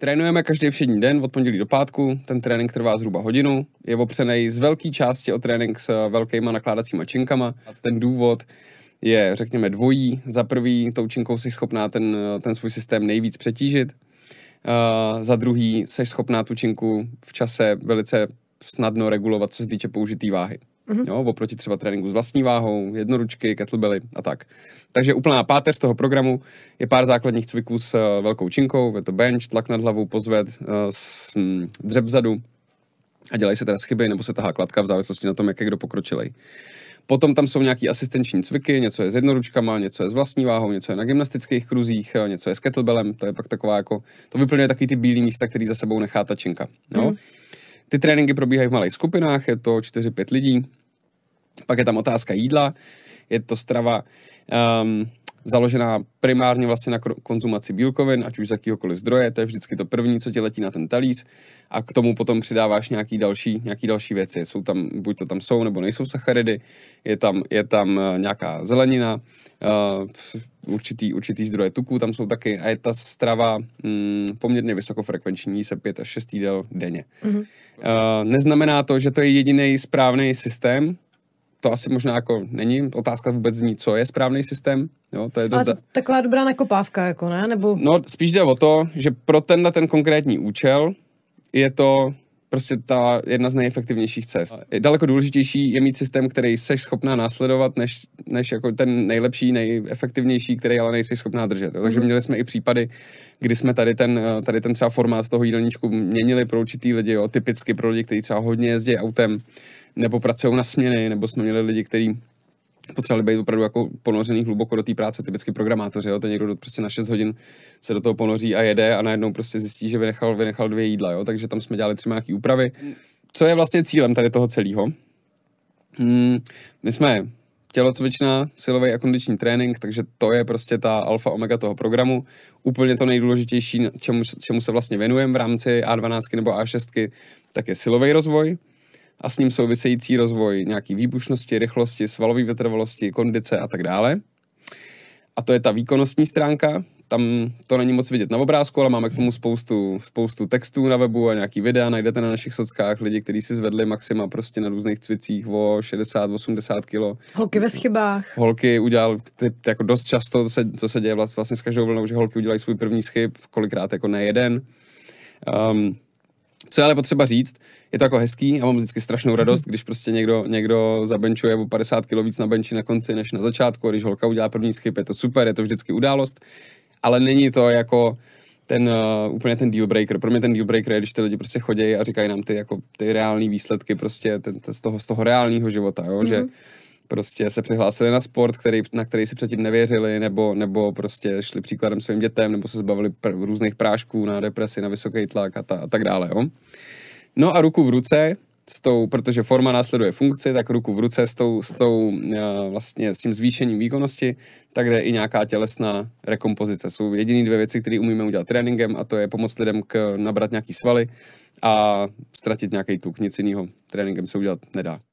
Trénujeme každý všední den od pondělí do pátku, ten trénink trvá zhruba hodinu, je opřený z velké části o trénink s eh, velkýma nakládacíma činkama. A ten důvod je, řekněme, dvojí. Za prvý, tou činkou jsi schopná ten, eh, ten svůj systém nejvíc přetížit. Uh, za druhý, jsi schopná tu činku v čase velice snadno regulovat, co se týče použitý váhy. Mm-hmm. Jo, oproti třeba tréninku s vlastní váhou, jednoručky, kettlebelly a tak. Takže úplná páteř toho programu je pár základních cviků s eh, velkou činkou, je to bench, tlak nad hlavou, pozved, eh, s, hm, dřep a dělají se teda chyby nebo se tahá kladka v závislosti na tom, jak je kdo pokročilej. Potom tam jsou nějaký asistenční cviky, něco je s jednoručkama, něco je s vlastní váhou, něco je na gymnastických kruzích, eh, něco je s kettlebellem, to je pak taková jako, to vyplňuje takový ty bílý místa, který za sebou nechá ta činka. Jo? Mm. Ty tréninky probíhají v malých skupinách, je to 4-5 lidí, pak je tam otázka jídla, je to strava um, založená primárně vlastně na konzumaci bílkovin, ať už z jakýhokoliv zdroje, to je vždycky to první, co ti letí na ten talíř a k tomu potom přidáváš nějaký další, nějaký další věci. Jsou tam, buď to tam jsou, nebo nejsou sacharidy, je tam, je tam eh, nějaká zelenina, uh, určitý, určitý zdroje tuků tam jsou taky a je ta strava mm, poměrně vysokofrekvenční, se 5 až 6 jídel denně. Mm-hmm. Uh, neznamená to, že to je jediný správný systém, to asi možná jako není. Otázka vůbec zní, co je správný systém. Jo, to je dost... Ale to taková dobrá nakopávka, jako ne? Nebo... No, spíš jde o to, že pro tenhle ten konkrétní účel je to prostě ta jedna z nejefektivnějších cest. Je daleko důležitější je mít systém, který jsi schopná následovat, než, než jako ten nejlepší, nejefektivnější, který ale nejsi schopná držet. Jo. Takže mhm. měli jsme i případy, kdy jsme tady ten, tady ten třeba formát toho jídelníčku měnili pro určitý lidi, jo. typicky pro lidi, kteří třeba hodně jezdí autem, nebo pracují na směny, nebo jsme měli lidi, kteří potřebovali být opravdu jako ponořený hluboko do té práce, typicky programátoři, jo? to někdo prostě na 6 hodin se do toho ponoří a jede a najednou prostě zjistí, že vynechal, vynechal dvě jídla, jo? takže tam jsme dělali třeba nějaký úpravy. Co je vlastně cílem tady toho celého? Hmm, my jsme tělocvičná, silový a kondiční trénink, takže to je prostě ta alfa omega toho programu. Úplně to nejdůležitější, čemu, čemu se vlastně věnujeme v rámci A12 nebo A6, tak je silový rozvoj, a s ním související rozvoj nějaký výbušnosti, rychlosti, svalové vytrvalosti, kondice a tak dále. A to je ta výkonnostní stránka, tam to není moc vidět na obrázku, ale máme k tomu spoustu, spoustu textů na webu a nějaký videa, najdete na našich sockách lidi, kteří si zvedli maxima prostě na různých cvicích o 60-80 kg. Holky ve schybách. Holky udělal, jako dost často, to se, to se děje vlastně s každou vlnou, že holky udělají svůj první schyb, kolikrát jako nejeden. Um, co je ale potřeba říct, je to jako hezký a mám vždycky strašnou radost, mhm. když prostě někdo, někdo zabenčuje o 50 kg víc na benči na konci než na začátku, když holka udělá první skip, je to super, je to vždycky událost, ale není to jako ten uh, úplně ten deal breaker. Pro mě ten deal breaker je, když ty lidi prostě chodí a říkají nám ty jako ty reální výsledky prostě ten, ten, z toho, z toho reálního života, jo? Mm-hmm. že mhm prostě se přihlásili na sport, který, na který si předtím nevěřili, nebo, nebo prostě šli příkladem svým dětem, nebo se zbavili pr- různých prášků na depresi, na vysoký tlak a, ta, a tak dále. Jo? No a ruku v ruce s tou, protože forma následuje funkci, tak ruku v ruce s tou, s tou eh, vlastně s tím zvýšením výkonnosti, tak jde i nějaká tělesná rekompozice. Jsou jediné dvě věci, které umíme udělat tréninkem a to je pomoct lidem k nabrat nějaký svaly a ztratit nějaký tuk, nic jiného tréninkem se udělat nedá.